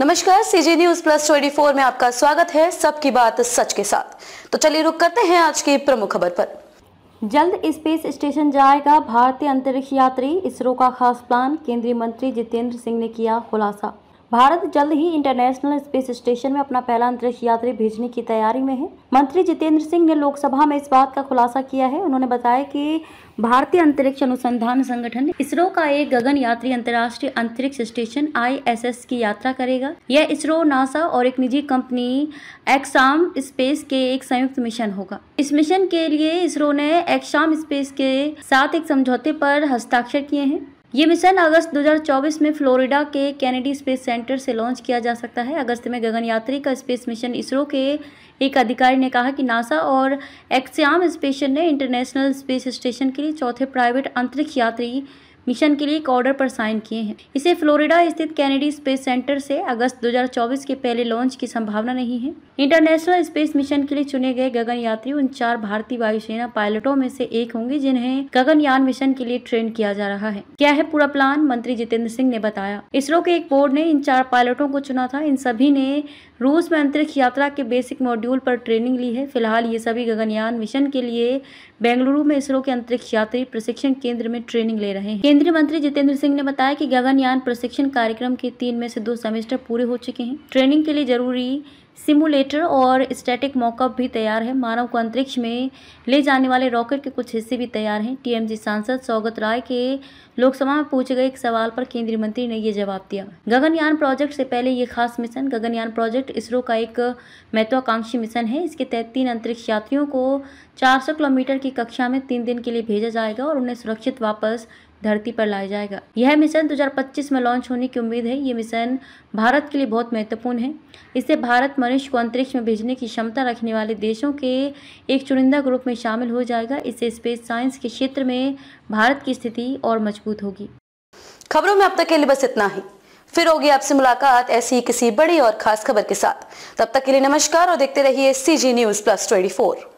नमस्कार CG news plus 24 में आपका स्वागत है सबकी बात सच के साथ तो चलिए रुक करते हैं आज की प्रमुख खबर पर जल्द स्पेस स्टेशन जाएगा भारतीय अंतरिक्ष यात्री इसरो का खास प्लान केंद्रीय मंत्री जितेंद्र सिंह ने किया खुलासा भारत जल्द ही इंटरनेशनल स्पेस स्टेशन में अपना पहला अंतरिक्ष यात्री भेजने की तैयारी में है मंत्री जितेंद्र सिंह ने लोकसभा में इस बात का खुलासा किया है उन्होंने बताया कि भारतीय अंतरिक्ष अनुसंधान संगठन इसरो का एक गगन यात्री अंतर्राष्ट्रीय अंतरिक्ष स्टेशन आईएसएस की यात्रा करेगा यह इसरो नासा और एक निजी कंपनी एक्साम स्पेस के एक संयुक्त मिशन होगा इस मिशन के लिए इसरो ने एक्साम स्पेस के साथ एक समझौते पर हस्ताक्षर किए हैं ये मिशन अगस्त 2024 में फ्लोरिडा के कैनेडी स्पेस सेंटर से लॉन्च किया जा सकता है अगस्त में गगन यात्री का स्पेस मिशन इसरो के एक अधिकारी ने कहा कि नासा और एक्सियाम स्पेशन ने इंटरनेशनल स्पेस स्टेशन के लिए चौथे प्राइवेट अंतरिक्ष यात्री मिशन के लिए एक ऑर्डर पर साइन किए हैं इसे फ्लोरिडा स्थित कैनेडी स्पेस सेंटर से अगस्त 2024 के पहले लॉन्च की संभावना नहीं है इंटरनेशनल स्पेस मिशन के लिए चुने गए गगन यात्री उन चार भारतीय वायुसेना पायलटों में से एक होंगे जिन्हें गगनयान मिशन के लिए ट्रेन किया जा रहा है क्या है पूरा प्लान मंत्री जितेंद्र सिंह ने बताया इसरो के एक बोर्ड ने इन चार पायलटों को चुना था इन सभी ने रूस में अंतरिक्ष यात्रा के बेसिक मॉड्यूल पर ट्रेनिंग ली है फिलहाल ये सभी गगनयान मिशन के लिए बेंगलुरु में इसरो के अंतरिक्ष यात्री प्रशिक्षण केंद्र में ट्रेनिंग ले रहे हैं केंद्रीय मंत्री जितेंद्र सिंह ने बताया कि गगनयान प्रशिक्षण कार्यक्रम के तीन में से दो सेमेस्टर पूरे हो चुके हैं ट्रेनिंग के लिए जरूरी सिमुलेटर और स्टैटिक मॉकअप भी तैयार है मानव को अंतरिक्ष में ले जाने वाले रॉकेट के कुछ हिस्से भी तैयार हैं टीएमजी सांसद सौगत राय के लोकसभा में पूछे गए एक सवाल पर केंद्रीय मंत्री ने यह जवाब दिया गगनयान प्रोजेक्ट से पहले ये खास मिशन गगनयान प्रोजेक्ट इसरो का एक महत्वाकांक्षी मिशन है इसके तहत तीन अंतरिक्ष यात्रियों को चार किलोमीटर की कक्षा में तीन दिन के लिए भेजा जाएगा और उन्हें सुरक्षित वापस धरती पर लाया जाएगा यह मिशन 2025 में लॉन्च होने की उम्मीद है ये मिशन भारत के लिए बहुत महत्वपूर्ण है इससे भारत मनुष्य को अंतरिक्ष में भेजने की क्षमता रखने वाले देशों के एक चुनिंदा ग्रुप में शामिल हो जाएगा इससे स्पेस साइंस के क्षेत्र में भारत की स्थिति और मजबूत होगी खबरों में अब तक के लिए बस इतना ही फिर होगी आपसे मुलाकात ऐसी किसी बड़ी और खास खबर के साथ तब तक के लिए नमस्कार और देखते रहिए C G news plus twenty